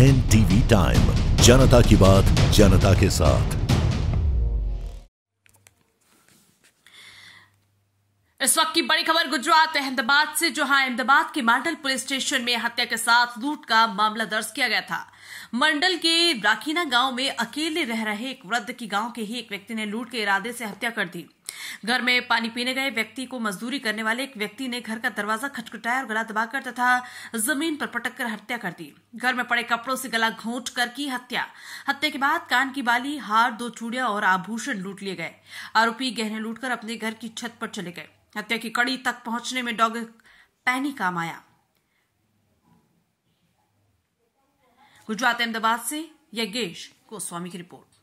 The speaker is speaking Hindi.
एन टीवी टाइम जनता की बात जनता के साथ इस वक्त की बड़ी खबर गुजरात अहमदाबाद से जहां अहमदाबाद के मांडल पुलिस स्टेशन में हत्या के साथ लूट का मामला दर्ज किया गया था मंडल के राखीना गांव में अकेले रह रहे एक वृद्ध की गांव के ही एक व्यक्ति ने लूट के इरादे से हत्या कर दी घर में पानी पीने गए व्यक्ति को मजदूरी करने वाले एक व्यक्ति ने घर का दरवाजा खटखटाया और गला दबाकर तथा जमीन पर पटक कर हत्या कर दी घर में पड़े कपड़ों से गला घोट कर की हत्या हत्या के बाद कान की बाली हार दो चूड़िया और आभूषण लूट लिए गए आरोपी गहने लूटकर अपने घर की छत पर चले गए हत्या की कड़ी तक पहुंचने में डॉग पैनी काम आया गुजरात अहमदाबाद से यज्ञेश गोस्वामी की रिपोर्ट